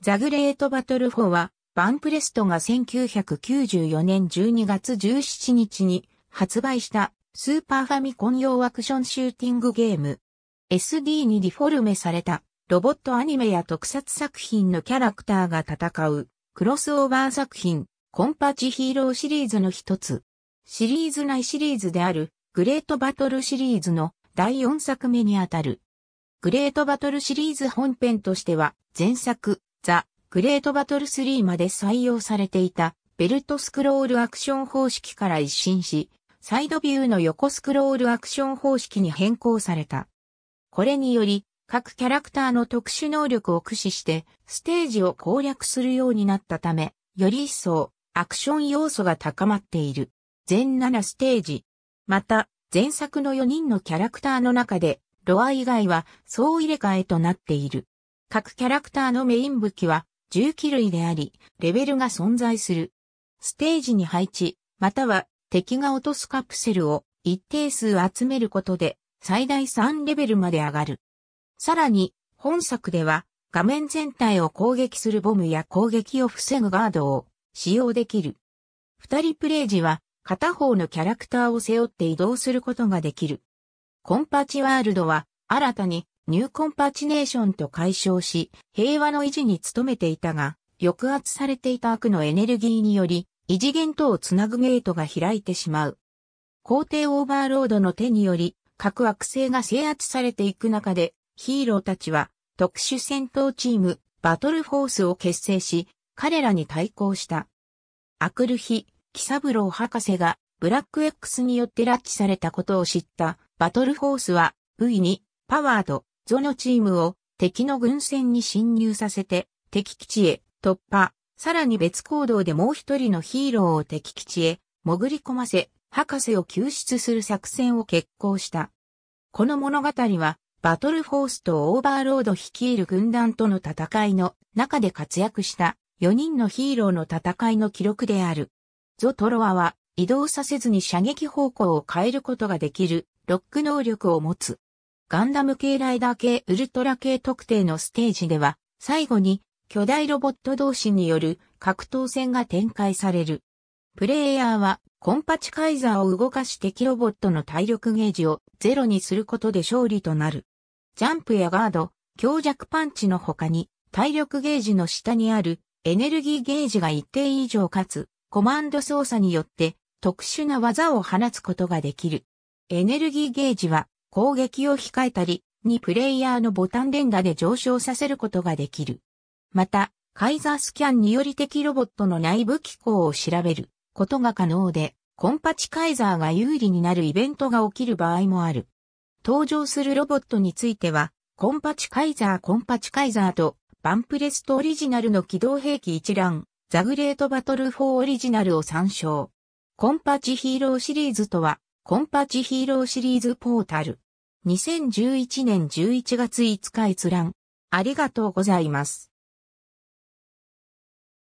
ザグレートバトル4は、バンプレストが1994年12月17日に発売したスーパーファミコン用アクションシューティングゲーム。SD にリフォルメされたロボットアニメや特撮作品のキャラクターが戦うクロスオーバー作品コンパチヒーローシリーズの一つ。シリーズ内シリーズであるグレートバトルシリーズの第4作目にあたる。グレートバトルシリーズ本編としては前作グレートバトル3まで採用されていたベルトスクロールアクション方式から一新し、サイドビューの横スクロールアクション方式に変更された。これにより、各キャラクターの特殊能力を駆使して、ステージを攻略するようになったため、より一層、アクション要素が高まっている。全7ステージ。また、前作の4人のキャラクターの中で、ロア以外は総入れ替えとなっている。各キャラクターのメイン武器は重機類であり、レベルが存在する。ステージに配置、または敵が落とすカプセルを一定数集めることで最大3レベルまで上がる。さらに、本作では画面全体を攻撃するボムや攻撃を防ぐガードを使用できる。二人プレイ時は片方のキャラクターを背負って移動することができる。コンパチワールドは新たにニューコンパチネーションと解消し、平和の維持に努めていたが、抑圧されていた悪のエネルギーにより、異次元とをつなぐゲートが開いてしまう。皇帝オーバーロードの手により、核惑星が制圧されていく中で、ヒーローたちは、特殊戦闘チーム、バトルフォースを結成し、彼らに対抗した。明くる日、キサブロー博士が、ブラック X によって拉致されたことを知った、バトルフォースは、V に、パワード、ゾのチームを敵の軍船に侵入させて敵基地へ突破、さらに別行動でもう一人のヒーローを敵基地へ潜り込ませ、博士を救出する作戦を決行した。この物語は、バトルフォースとオーバーロード率いる軍団との戦いの中で活躍した4人のヒーローの戦いの記録である。ゾトロワは移動させずに射撃方向を変えることができるロック能力を持つ。ガンダム系ライダー系ウルトラ系特定のステージでは、最後に巨大ロボット同士による格闘戦が展開される。プレイヤーはコンパチカイザーを動かし敵ロボットの体力ゲージをゼロにすることで勝利となる。ジャンプやガード、強弱パンチの他に体力ゲージの下にあるエネルギーゲージが一定以上かつコマンド操作によって特殊な技を放つことができる。エネルギーゲージは攻撃を控えたり、にプレイヤーのボタン連打で上昇させることができる。また、カイザースキャンにより敵ロボットの内部機構を調べることが可能で、コンパチカイザーが有利になるイベントが起きる場合もある。登場するロボットについては、コンパチカイザーコンパチカイザーと、バンプレストオリジナルの機動兵器一覧、ザグレートバトル4オリジナルを参照。コンパチヒーローシリーズとは、コンパチヒーローシリーズポータル。2011年11月5日閲覧。ありがとうございます。